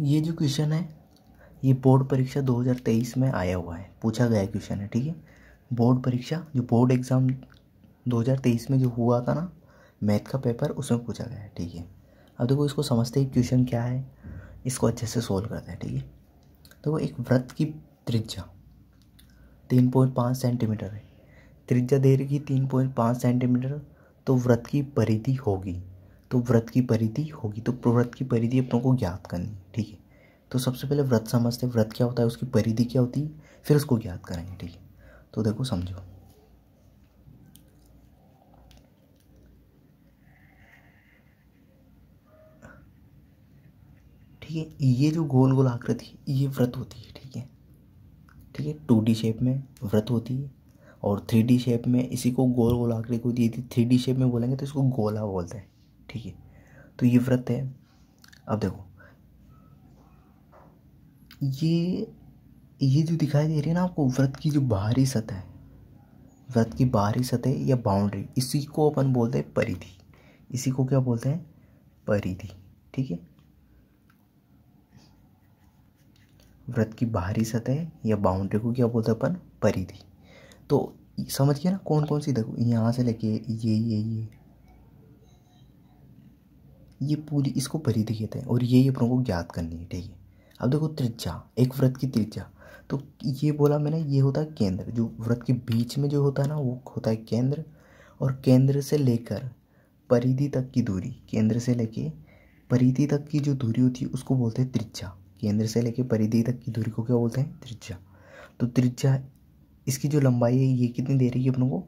ये जो क्वेश्चन है ये बोर्ड परीक्षा 2023 में आया हुआ है पूछा गया क्वेश्चन है ठीक है बोर्ड परीक्षा जो बोर्ड एग्ज़ाम 2023 में जो हुआ था ना मैथ का पेपर उसमें पूछा गया है ठीक है अब देखो इसको समझते ही क्वेश्चन क्या है इसको अच्छे से सोल्व करते हैं ठीक है देखो एक व्रत की त्रिज्या तीन पॉइंट पाँच सेंटीमीटर है त्रिज्या दे रही तीन पॉइंट पाँच सेंटीमीटर तो व्रत की परिधि होगी तो व्रत की परिधि होगी तो व्रत की परिधि अपनों को ज्ञात करनी है ठीक है तो सबसे पहले व्रत समझते व्रत क्या होता है उसकी परिधि क्या होती है फिर उसको ज्ञात करेंगे ठीक है तो देखो समझो ठीक है ये जो गोल गोल आकृति ये व्रत होती है ठीक है ठीक है टू डी शेप में व्रत होती है और थ्री डी शेप में इसी को गोल गोल आकृति को दी थी थ्री डी शेप में बोलेंगे तो इसको गोला बोलते हैं ठीक है तो ये व्रत है अब देखो ये ये जो दिखाई दे रही है ना आपको व्रत की जो बाहरी सतह है व्रत की बाहरी सतह या बाउंड्री इसी को अपन बोलते हैं परिधि इसी को क्या बोलते हैं परिधि ठीक है व्रत की बाहरी सतह या बाउंड्री को क्या बोलते हैं अपन परिधि तो समझ गया ना कौन कौन सी देखो यहाँ से लेके ये ये ये ये पूरी इसको परिधि कहते हैं और ये ये अपनों को ज्ञात करनी है ठीक है अब देखो त्रिज्या एक व्रत की त्रिज्या तो ये बोला मैंने ये होता है केंद्र जो व्रत के बीच में जो होता है ना वो होता है केंद्र और केंद्र से लेकर परिधि तक की दूरी केंद्र से लेके परिधि तक की जो दूरी होती है उसको बोलते हैं त्रिज्या केंद्र से लेके परिधि तक की दूरी को क्या बोलते हैं त्रिज्या तो त्रिज्या इसकी जो लंबाई है ये कितनी दे रही है अपनों को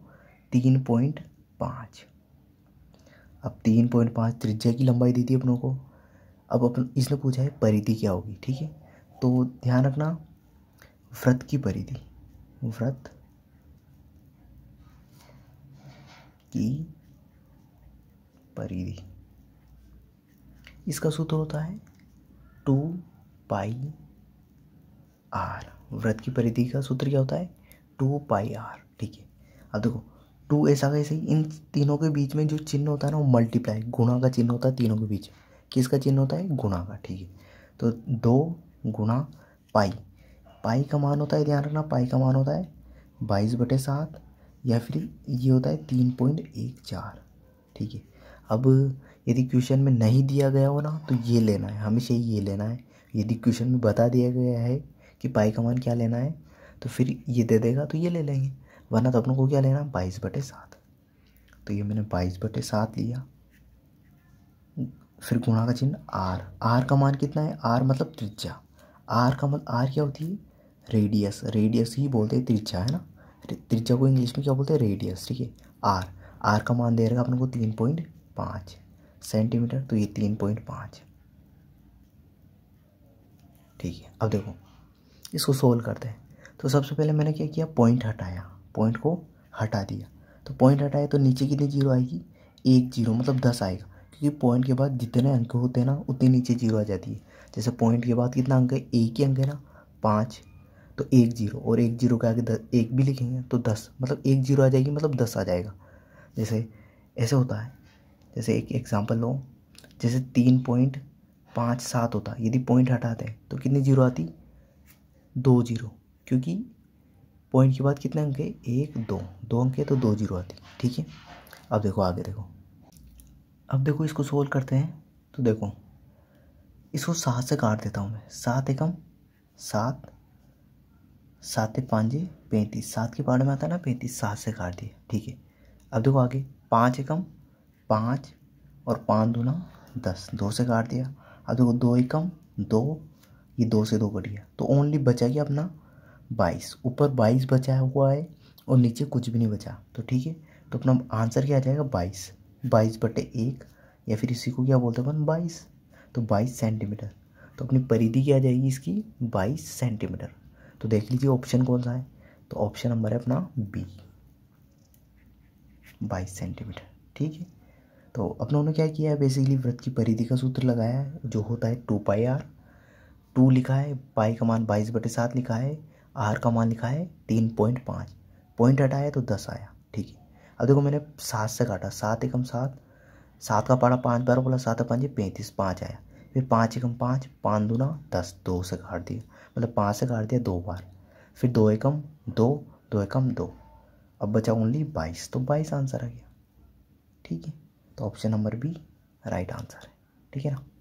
तीन पॉइंट पाँच अब तीन पॉइंट पाँच त्रिज्या की लंबाई दी थी अपनों को अब अपन इसने पूछा है परिधि क्या होगी ठीक है तो ध्यान रखना व्रत की परिधि व्रत की परिधि इसका सूत्र होता है टू पाई आर व्रत की परिधि का सूत्र क्या होता है टू पाई आर ठीक है अब देखो टू ऐसा कैसे इन तीनों के बीच में जो चिन्ह होता है ना वो मल्टीप्लाई गुणा का चिन्ह होता है तीनों के बीच किसका चिन्ह होता है गुणा का ठीक है तो दो गुणा पाई पाई का मान होता है ध्यान रखना पाई का मान होता है बाईस बटे सात या फिर ये होता है तीन पॉइंट एक चार ठीक है अब यदि क्वेश्चन में नहीं दिया गया हो ना तो ये लेना है हमेशा ये लेना है यदि क्वेश्चन में बता दिया गया है कि पाई का मान क्या लेना है तो फिर ये दे देगा तो ये ले लेंगे वरना तो अपन को क्या लेना बाईस बटे सात तो ये मैंने बाईस बटे सात लिया फिर गुणा का चिन्ह आर आर का मान कितना है आर मतलब त्रिज्या आर का मतलब आर क्या होती है रेडियस रेडियस ही बोलते हैं त्रिज्या है ना त्रिज्या को इंग्लिश में क्या बोलते हैं रेडियस ठीक है आर आर का मान दे रहेगा अपन को तीन पॉइंट पाँच सेंटीमीटर तो ये तीन पॉइंट पाँच ठीक है अब देखो इसको सोल्व करते हैं तो सबसे पहले मैंने क्या किया पॉइंट हटाया पॉइंट को हटा दिया तो पॉइंट हटाया तो नीचे कितनी जीरो आएगी एक जीरो मतलब दस आएगा क्योंकि पॉइंट के बाद जितने अंक होते हैं ना उतने नीचे जीरो आ जाती है जैसे पॉइंट के बाद कितना अंक है एक ही अंक है ना पाँच तो एक जीरो और एक जीरो के आगे दस एक भी लिखेंगे तो दस मतलब एक जीरो आ जाएगी मतलब दस आ जाएगा जैसे ऐसे होता है जैसे एक एग्ज़ाम्पल लो जैसे तीन पॉइंट पाँच सात होता यदि पॉइंट हटाते हैं तो कितनी जीरो आती दो जीरो क्योंकि पॉइंट के बाद कितने अंक है एक दो दो अंक है तो दो जीरो आती ठीक है अब देखो आगे देखो अब देखो इसको सोल्व करते हैं तो देखो इसको सात से काट देता हूँ मैं सात एकम सात सात एक पाँच जी पैंतीस सात के पार्ट में आता है ना पैंतीस सात से काट दिए ठीक है अब देखो आगे पाँच एकम पाँच और पाँच दूना दस दो से काट दिया अब देखो दो एकम दो ये दो से दो कट गया तो ओनली बचा गया अपना बाईस ऊपर बाईस बचा हुआ है और नीचे कुछ भी नहीं बचा तो ठीक है तो अपना आंसर क्या आ जाएगा बाईस बाईस बटे एक या फिर इसी को क्या बोलते हैं अपन बाईस तो बाईस सेंटीमीटर तो अपनी परिधि क्या आ जाएगी इसकी बाईस सेंटीमीटर तो देख लीजिए ऑप्शन कौन सा है तो ऑप्शन नंबर है अपना बी बाईस सेंटीमीटर ठीक है तो अपनों ने क्या किया है बेसिकली व्रत की परिधि का सूत्र लगाया है जो होता है टू पाई आर टू लिखा है पाई का मान बाईस बटे सात लिखा है आर का मान लिखा है तीन पॉइंट पाँच पॉइंट हटाया तो दस आया ठीक है अब देखो मैंने सात से काटा सात एकम सात सात का पारा पाँच बार बोला सात पाँच पैंतीस पाँच आया फिर पाँच एकम पाँच पाँच दूना दस दो से काट दिया मतलब पाँच से काट दिया दो बार फिर दो एकम दो दो एकम दो अब बचा ओनली बाईस तो बाईस आंसर आ गया ठीक है तो option number B right answer है ठीक है ना